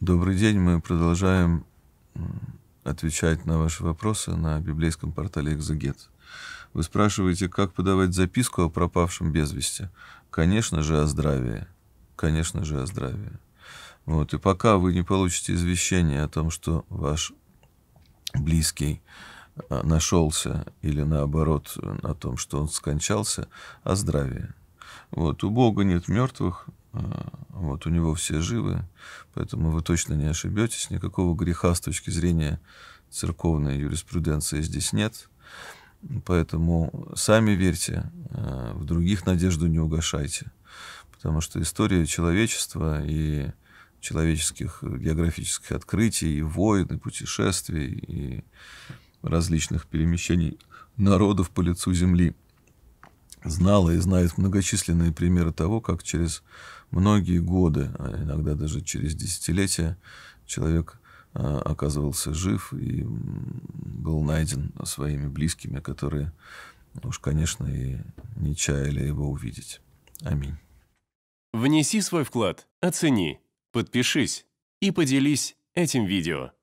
Добрый день, мы продолжаем отвечать на ваши вопросы на библейском портале «Экзегет». Вы спрашиваете, как подавать записку о пропавшем без вести? Конечно же, о здравии. Конечно же, о здравии. Вот, и пока вы не получите извещение о том, что ваш близкий а, нашелся, или наоборот, о том, что он скончался, о здравии. Вот, у Бога нет мертвых, а, вот, у него все живы, поэтому вы точно не ошибетесь. Никакого греха с точки зрения церковной юриспруденции здесь нет. Поэтому сами верьте, э, в других надежду не угошайте. Потому что история человечества и человеческих географических открытий, и войн, и путешествий, и различных перемещений народов по лицу Земли – знала и знает многочисленные примеры того, как через многие годы, а иногда даже через десятилетия, человек а, оказывался жив и был найден своими близкими, которые уж, конечно, и не чаяли его увидеть. Аминь. Внеси свой вклад, оцени, подпишись и поделись этим видео.